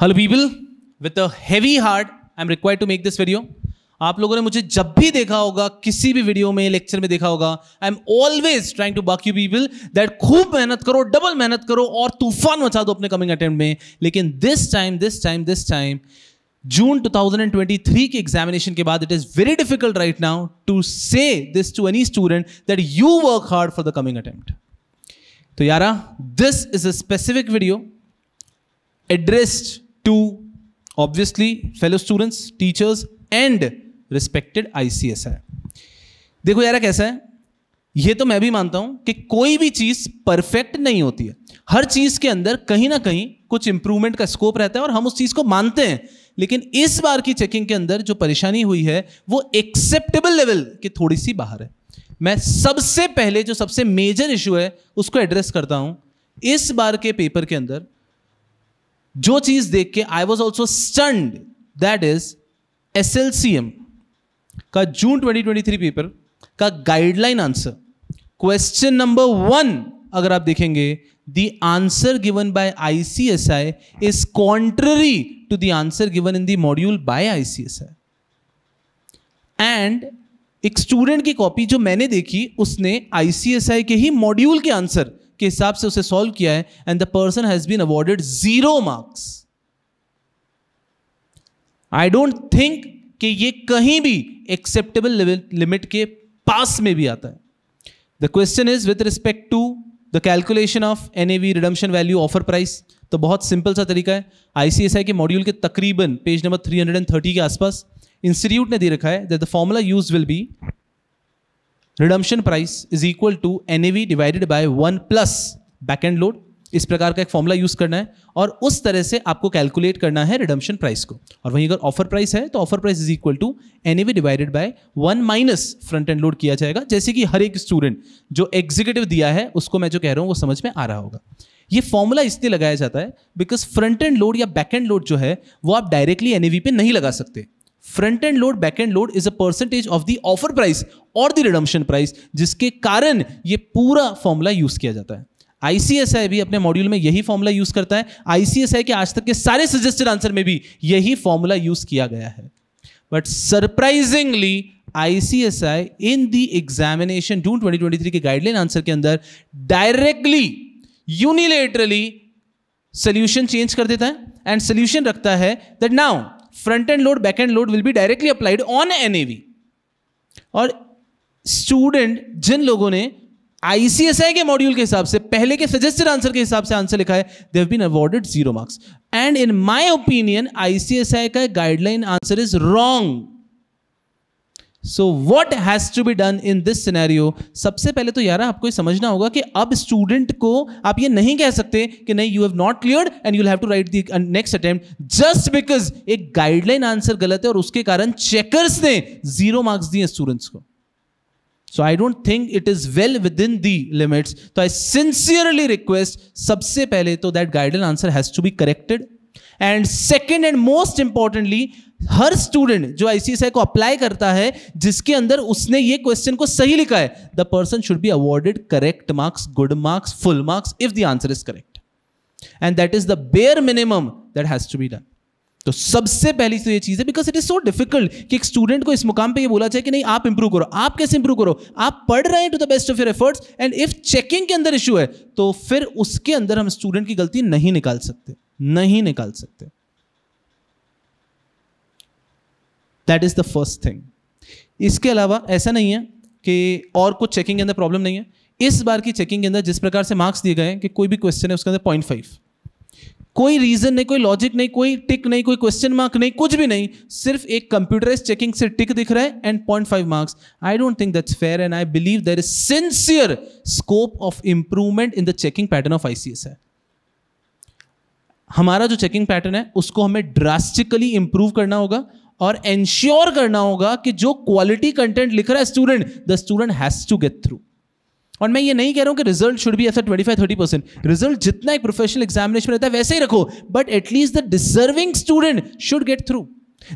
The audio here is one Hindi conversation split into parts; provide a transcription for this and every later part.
hello people with a heavy heart I am required to make this video आप लोगों ने मुझे जब भी देखा होगा किसी भी वीडियो में लेक्चर में देखा होगा I am always trying to back you people that खूब मेहनत करो डबल मेहनत करो और तूफान मचा दो अपने कमिंग अटेम्प्ट में लेकिन this time this time this time June 2023 के एग्जामिनेशन के बाद it is very difficult right now to say this to any student that you work hard for the coming attempt तो यारा this is a specific video addressed to students teachers and respected I C S है देखो यार कैसा है ये तो मैं भी मानता हूं कि कोई भी चीज परफेक्ट नहीं होती है हर चीज के अंदर कहीं ना कहीं कुछ इंप्रूवमेंट का स्कोप रहता है और हम उस चीज को मानते हैं लेकिन इस बार की चेकिंग के अंदर जो परेशानी हुई है वो एक्सेप्टेबल लेवल की थोड़ी सी बाहर है मैं सबसे पहले जो सबसे मेजर इशू है उसको एड्रेस करता हूं इस बार के पेपर के अंदर जो चीज देख के I was also stunned that is S L C M का जून 2023 पेपर का guideline answer question number one अगर आप देखेंगे the answer given by I is contrary to the answer given in the module by I and एक स्टूडेंट की कॉपी जो मैंने देखी उसने आईसीएसआई के ही मॉड्यूल के आंसर के हिसाब से उसे सॉल्व किया है and the person has been awarded zero marks I don't think कि ये कहीं भी एक्सेप्टेबल लिमिट के पास में भी आता है the question is with respect to the calculation of N A V redemption value offer price तो बहुत सिंपल सा तरीका है आईसीएसआई के मॉड्यूल के तकरीबन पेज नंबर 330 के आसपास इंस्टीट्यूट ने दे रखा है that the formula use will be redemption price is equal to N divided by one plus back end load इस प्रकार का एक फॉर्मूला यूज करना है और उस तरह से आपको कैलकुलेट करना है रिडम्शन प्राइस को और वहीं अगर ऑफर प्राइस है तो offer price is equal to N divided by one minus front end load किया जाएगा जैसे कि हर एक स्टूडेंट जो एग्जीक्यूटिव दिया है उसको मैं जो कह रहा हूँ वो समझ में आ रहा होगा ये फॉर्मूला इसलिए लगाया जाता है बिकॉज फ्रंट एंड लोड या बैक एंड लोड जो है वो आप डायरेक्टली एन पे नहीं लगा सकते front end load back end load is a percentage of the offer price और द रिडम्शन प्राइस जिसके कारण ये पूरा फॉर्मूला यूज किया जाता है आईसीएसआई भी अपने मॉड्यूल में यही फॉर्मूला यूज करता है आईसीएसआई के आज तक के सारे सजेस्टेड आंसर में भी यही फॉर्मूला यूज किया गया है but surprisingly ICSI in the examination June 2023 के गाइडलाइन आंसर के अंदर डायरेक्टली यूनिलेटरली सोल्यूशन चेंज कर देता है एंड सोल्यूशन रखता है that now front end load back end load will be directly applied on N और स्टूडेंट जिन लोगों ने आईसीएसआई के मॉड्यूल के हिसाब से पहले के सजेस्टेड आंसर के हिसाब से आंसर लिखा है they've been awarded zero marks and in my opinion ICSI का guideline answer is wrong so what has to be done in this scenario सबसे पहले तो यार आपको ये समझना होगा कि अब स्टूडेंट को आप ये नहीं कह सकते कि नहीं you have not clear and you have to write the next attempt just because एक गाइडलाइन आंसर गलत है और उसके कारण चेकर्स ने जीरो मार्क्स दिए स्टूडेंट्स को so I don't think it is well within the limits तो आई सिंसियरली रिक्वेस्ट सबसे पहले तो that guideline answer has to be corrected and second and most importantly हर स्टूडेंट जो आईसीएसआई को अप्लाई करता है जिसके अंदर उसने ये क्वेश्चन को सही लिखा है the person should be awarded correct marks good marks full marks if the answer is correct and that is the bare minimum that has to be done तो सबसे पहली तो ये चीज है because it is so difficult कि एक स्टूडेंट को इस मुकाम पे ये बोला जाए कि नहीं आप इंप्रूव करो आप कैसे इंप्रूव करो आप पढ़ रहे हैं to the best of your efforts and if checking के अंदर इशू है तो फिर उसके अंदर हम स्टूडेंट की गलती नहीं निकाल सकते नहीं निकाल सकते that is the first thing इसके अलावा ऐसा नहीं है कि और कुछ चेकिंग के अंदर प्रॉब्लम नहीं है इस बार की चेकिंग के अंदर जिस प्रकार से मार्क्स दिए गए कि कोई भी क्वेश्चन है उसके अंदर पॉइंट फाइव कोई रीजन नहीं कोई लॉजिक नहीं कोई टिक नहीं कोई क्वेश्चन मार्क नहीं कुछ भी नहीं सिर्फ एक कंप्यूटराइज चेकिंग से टिक दिख रहा है and point five marks I don't think that's fair and I believe there is sincere scope of improvement in the checking pattern of ICS है हमारा जो चेकिंग पैटर्न है उसको हमें ड्रास्टिकली इंप्रूव करना होगा और एंश्योर करना होगा कि जो क्वालिटी कंटेंट लिख रहा है student the student has to get through और मैं ये नहीं कह रहा हूँ कि रिजल्ट शुड बी ऐसा twenty five thirty percent result जितना एक प्रोफेशनल एग्जामिनेशन रहता है वैसे ही रखो but at least the deserving student should get through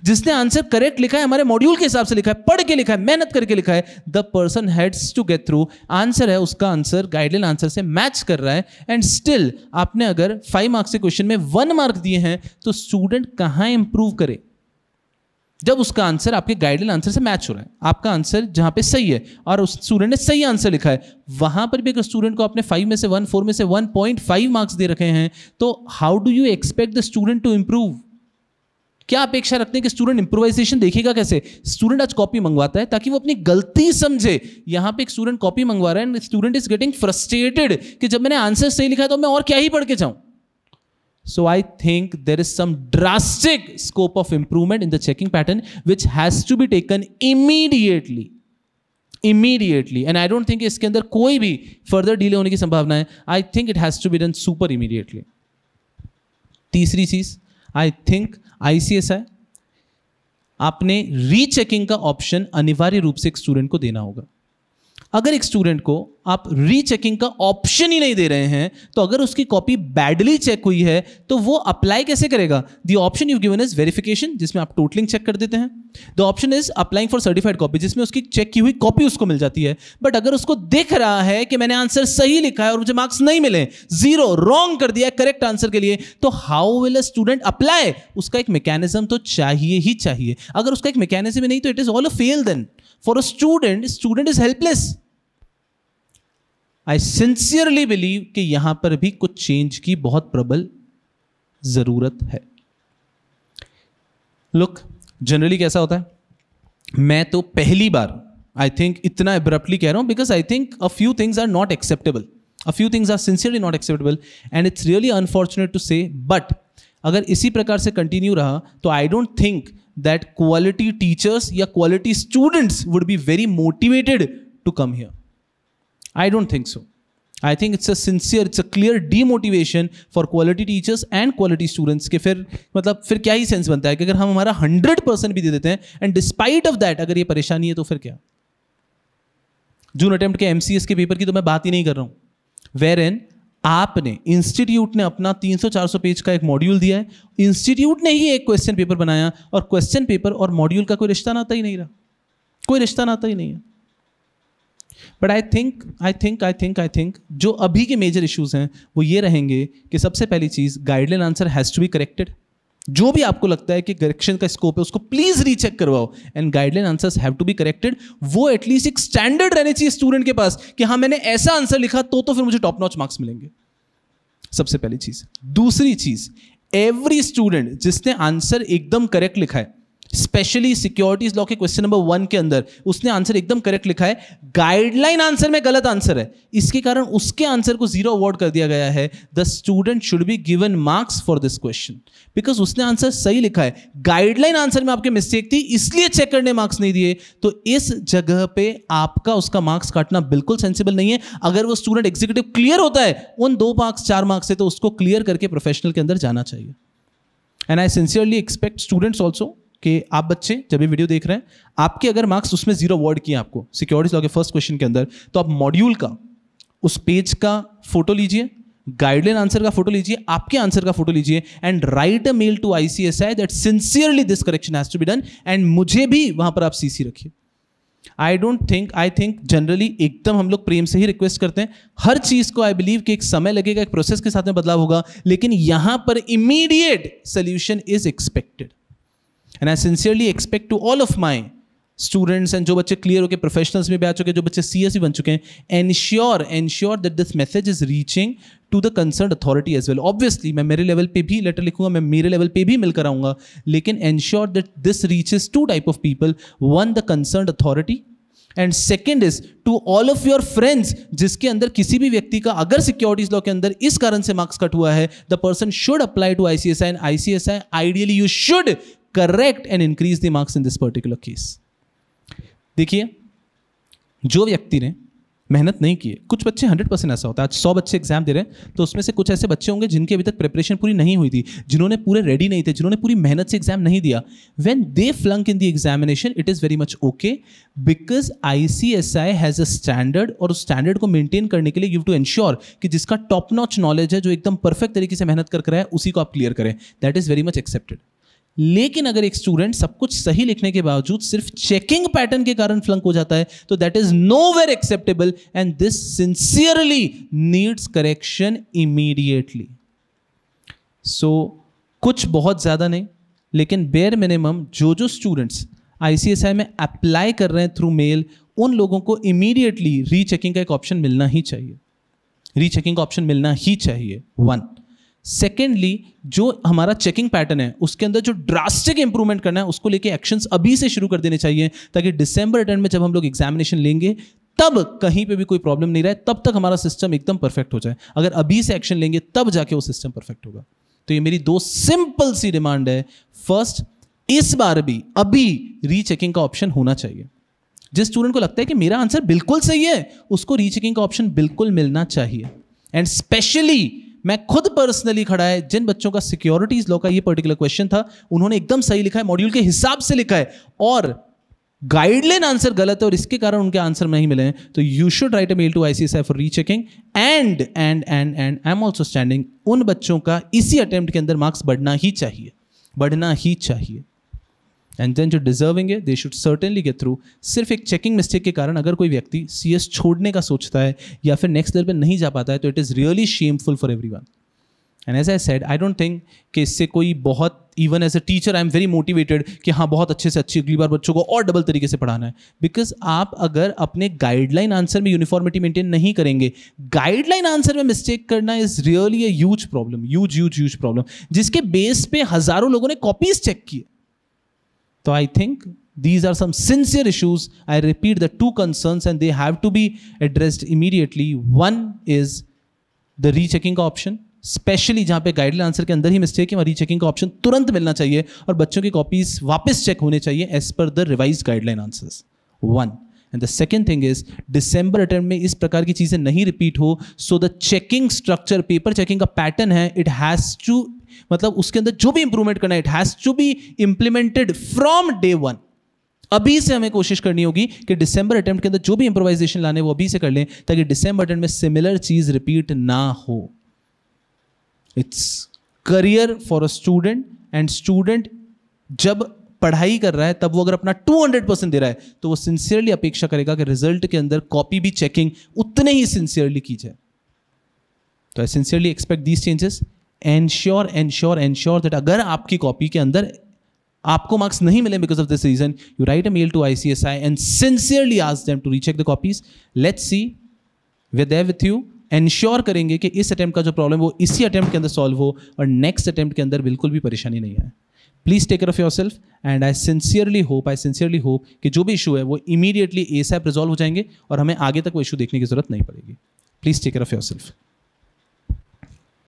जिसने आंसर करेक्ट लिखा है हमारे मॉड्यूल के हिसाब से लिखा है पढ़ के लिखा है मेहनत करके लिखा है the person has to get through answer है उसका आंसर गाइडलाइन आंसर से मैच कर रहा है एंड स्टिल आपने अगर फाइव मार्क्स के क्वेश्चन में वन मार्क दिए हैं तो स्टूडेंट कहाँ इंप्रूव करे जब उसका आंसर आपके गाइडलाइन आंसर से मैच हो रहा है आपका आंसर जहां पे सही है और उस स्टूडेंट ने सही आंसर लिखा है वहां पर भी अगर स्टूडेंट को आपने फाइव में से वन फोर में से वन पॉइंट फाइव मार्क्स दे रखे हैं तो how do you expect the student to improve क्या अपेक्षा रखते हैं कि स्टूडेंट इंप्रोवाइजेशन देखेगा कैसे स्टूडेंट आज कॉपी मंगवाता है ताकि वो अपनी गलती समझे यहां पे एक स्टूडेंट कॉपी मंगवा रहा है and student is getting frustrated कि जब मैंने आंसर सही लिखा तो मैं और क्या ही पढ़ के जाऊं so I think there is some drastic scope of improvement in the checking pattern which has to be taken immediately immediately and I don't think इसके अंदर कोई भी फर्दर डीले होने की संभावना है I think it has to be done super immediately तीसरी चीज आई थिंक आईसीएस है आपने रीचेकिंग का ऑप्शन अनिवार्य रूप से एक स्टूडेंट को देना होगा अगर एक स्टूडेंट को आप रीचेकिंग का ऑप्शन ही नहीं दे रहे हैं तो अगर उसकी कॉपी बैडली चेक हुई है तो वो अप्लाई कैसे करेगा the option you given is verification जिसमें आप टोटलिंग चेक कर देते हैं the option is applying for certified copy जिसमें उसकी चेक की हुई कॉपी उसको मिल जाती है बट अगर उसको देख रहा है कि मैंने आंसर सही लिखा है और मुझे मार्क्स नहीं मिले जीरो रॉन्ग कर दिया करेक्ट आंसर के लिए तो how will a student apply उसका एक मैकेनिज्म तो चाहिए ही चाहिए अगर उसका एक मैकेनिज्म नहीं तो it is all a fail then for a student student is helpless I sincerely believe कि यहाँ पर भी कुछ चेंज की बहुत प्रबल ज़रूरत है लुक जनरली कैसा होता है मैं तो पहली बार आई थिंक इतना एब्रप्टली कह रहा हूँ because I think a few things are not acceptable a few things are sincerely not acceptable and it's really unfortunate to say but अगर इसी प्रकार से कंटिन्यू रहा तो I don't think that quality teachers या quality students would be very motivated to come here I don't think so I think it's a sincere it's a clear demotivation for quality teachers and quality students के फिर मतलब फिर क्या ही सेंस बनता है कि अगर हम हमारा हंड्रेड परसेंट भी दे देते हैं एंड डिस्पाइट ऑफ दैट अगर ये परेशानी है तो फिर क्या जून अटेम्प्ट के एम के पेपर की तो मैं बात ही नहीं कर रहा हूँ वेर एन आपने इंस्टीट्यूट ने अपना 300-400 पेज का एक मॉड्यूल दिया है इंस्टीट्यूट ने ही एक क्वेश्चन पेपर बनाया और क्वेश्चन पेपर और मॉड्यूल का कोई रिश्ता नाता ही नहीं रहा कोई रिश्ता नाता ही नहीं है but I think I think I think I think जो अभी के मेजर इश्यूज हैं वो ये रहेंगे कि सबसे पहली चीज़ guideline answer has to be corrected जो भी आपको लगता है कि करेक्शन का स्कोप है उसको प्लीज रीचेक करवाओ and guideline answers have to be corrected वो एटलीस्ट एक स्टैंडर्ड रहने चाहिए स्टूडेंट के पास कि हाँ मैंने ऐसा आंसर लिखा तो तो फिर मुझे टॉप नॉच मार्क्स मिलेंगे सबसे पहली चीज दूसरी चीज एवरी स्टूडेंट जिसने आंसर एकदम करेक्ट लिखा है स्पेशली सिक्योरिटीज लॉ के क्वेश्चन नंबर वन के अंदर उसने आंसर एकदम करेक्ट लिखा है गाइडलाइन आंसर में गलत आंसर है इसके कारण उसके आंसर को जीरो अवार्ड कर दिया गया है the student should be given marks for this question because उसने आंसर सही लिखा है गाइडलाइन आंसर में आपके मिस्टेक थी इसलिए चेक करने मार्क्स नहीं दिए तो इस जगह पे आपका उसका मार्क्स काटना बिल्कुल सेंसिबल नहीं है अगर वो स्टूडेंट एग्जीक्यूटिव क्लियर होता है उन दो मार्क्स चार मार्क्स है तो उसको क्लियर करके प्रोफेशनल के अंदर जाना चाहिए and I sincerely expect students also कि आप बच्चे जब ये वीडियो देख रहे हैं आपके अगर मार्क्स उसमें जीरो अवॉर्ड किए आपको सिक्योरिटी लॉ के फर्स्ट क्वेश्चन के अंदर तो आप मॉड्यूल का उस पेज का फोटो लीजिए गाइडलाइन आंसर का फोटो लीजिए आपके आंसर का फोटो लीजिए and write a mail to ICSI that sincerely this correction has to be done and मुझे भी वहां पर आप सीसी रखिए I don't think I think generally एकदम हम लोग प्रेम से ही रिक्वेस्ट करते हैं हर चीज को आई बिलीव कि एक समय लगेगा एक प्रोसेस के साथ में बदलाव होगा लेकिन यहां पर immediate solution is expected and I sincerely expect to all of my students and जो बच्चे क्लियर होकर प्रोफेशनल्स में भी आ चुके हैं जो बच्चे सी भी e बन चुके हैं ensure ensure that this message is reaching to the concern authority as well obviously मैं मेरे लेवल पे भी लेटर लिखूंगा मैं मेरे लेवल पे भी मिलकर आऊंगा लेकिन ensure that this reaches to type of people one the concern authority and second is to all of your friends जिसके अंदर किसी भी व्यक्ति का अगर सिक्योरिटीज लॉ के अंदर इस कारण से मार्क्स कट हुआ है the person should apply to I C S I and I C S I ideally you should correct and increase the marks in this particular case देखिए जो व्यक्ति ने मेहनत नहीं की है कुछ बच्चे हंड्रेड परसेंट ऐसा होता है आज सौ बच्चे एग्जाम दे रहे हैं तो उसमें से कुछ ऐसे बच्चे होंगे जिनके अभी तक प्रिपरेशन पूरी नहीं हुई थी जिन्होंने पूरे रेडी नहीं थे जिन्होंने पूरी मेहनत से एग्जाम नहीं दिया when they flunk in the examination it is very much okay because I C S I has a standard और उस स्टैंडर्ड को मेनटेन करने के लिए यू टू इन्श्योर कि जिसका टॉप नॉच नॉलेज है जो एकदम परफेक्ट तरीके से मेहनत कर रहा है उसी को आप क्लियर करें that is very much accepted लेकिन अगर एक स्टूडेंट सब कुछ सही लिखने के बावजूद सिर्फ चेकिंग पैटर्न के कारण फ्लंक हो जाता है तो that is nowhere acceptable and this sincerely needs correction immediately so कुछ बहुत ज़्यादा नहीं लेकिन बेयर मिनिमम जो जो स्टूडेंट्स आईसीएसआई में अप्लाई कर रहे हैं थ्रू मेल उन लोगों को इमीडिएटली रीचेकिंग का एक ऑप्शन मिलना ही चाहिए रीचेकिंग का ऑप्शन मिलना ही चाहिए वन सेकेंडली जो हमारा चेकिंग पैटर्न है उसके अंदर जो ड्रास्टिक इंप्रूवमेंट करना है उसको लेके एक्शंस अभी से शुरू कर देने चाहिए ताकि डिसंबर अटेंड में जब हम लोग एग्जामिनेशन लेंगे तब कहीं पे भी कोई प्रॉब्लम नहीं रहे तब तक हमारा सिस्टम एकदम परफेक्ट हो जाए अगर अभी से एक्शन लेंगे तब जाके वो सिस्टम परफेक्ट होगा तो ये मेरी दो सिंपल सी डिमांड है फर्स्ट इस बार भी अभी रीचेकिंग का ऑप्शन होना चाहिए जिस स्टूडेंट को लगता है कि मेरा आंसर बिल्कुल सही है उसको रीचेकिंग का ऑप्शन बिल्कुल मिलना चाहिए एंड स्पेशली मैं खुद पर्सनली खड़ा है जिन बच्चों का सिक्योरिटीज लॉ का ये पर्टिकुलर क्वेश्चन था उन्होंने एकदम सही लिखा है मॉड्यूल के हिसाब से लिखा है और गाइडलाइन आंसर गलत है और इसके कारण उनके आंसर नहीं मिले हैं तो you should write a mail to I for rechecking and and and and I am also standing उन बच्चों का इसी अटेम्प्ट के अंदर मार्क्स बढ़ना ही चाहिए बढ़ना ही चाहिए एंड देन जो डिजर्विंग है they should certainly get through सिर्फ एक चेकिंग मिस्टेक के कारण अगर कोई व्यक्ति सी एस छोड़ने का सोचता है या फिर नेक्स्ट लेवल पर नहीं जा पाता है तो it is really shameful for everyone and as I said I don't think कि इससे कोई बहुत even as a teacher I am very motivated कि हाँ बहुत अच्छे से अच्छी अगली बार बच्चों को और डबल तरीके से पढ़ाना है बिकॉज आप अगर अपने गाइडलाइन आंसर में यूनिफॉर्मिटी मेंटेन नहीं करेंगे गाइडलाइन आंसर में मिस्टेक करना is really huge problem huge huge huge problem जिसके बेस पे हज़ारों लोगों ने कॉपीज चेक किए तो I think these are some sincere I repeat the two concern and they have to be be immediately one is the re rechecking का ऑप्शन स्पेशली जहाँ पे गाइडलाइन आंसर के अंदर ही मिस्टेक है वहाँ रीचेकिंग का ऑप्शन तुरंत मिलना चाहिए और बच्चों की कॉपीज वापस चेक होने चाहिए as per the revise guideline answers one and the second thing is December attempt में इस प्रकार की चीज़ें नहीं रिपीट हो so the checking structure paper checking का पैटर्न है इट हैज़ टू मतलब उसके अंदर जो भी इंप्रूवमेंट करना है it has to be implemented from day one अभी से हमें कोशिश करनी होगी कि डिसंबर अटेम्प्ट के अंदर जो भी इंप्रोवाइजेशन लाने वो अभी से कर लें ताकि डिसंबर अटेम्प्ट में सिमिलर चीज रिपीट ना हो it's career for a student and student जब पढ़ाई कर रहा है तब वो अगर अपना 200 परसेंट दे रहा है तो वो सिंसियरली अपेक्षा करेगा कि रिजल्ट के अंदर कॉपी भी चेकिंग उतने ही सिंसियरली की जाए तो I sincerely expect these changes ensure ensure ensure that अगर आपकी कॉपी के अंदर आपको मार्क्स नहीं मिले because of this reason you write a mail to I C S I and sincerely ask them to recheck the copies let see with with you ensure करेंगे कि इस अटैम्प्ट का जो प्रॉब्लम वो इसी अटैम्प्ट के अंदर सॉल्व हो और नेक्स्ट अटैम्प्ट के अंदर बिल्कुल भी परेशानी नहीं आए please take care of yourself and I sincerely hope I sincerely hope कि जो भी इशू है वो इमीडिएटली ए सैप रिजॉल्व हो जाएंगे और हमें आगे तक वो इशू देखने की जरूरत नहीं पड़ेगी please take care of your self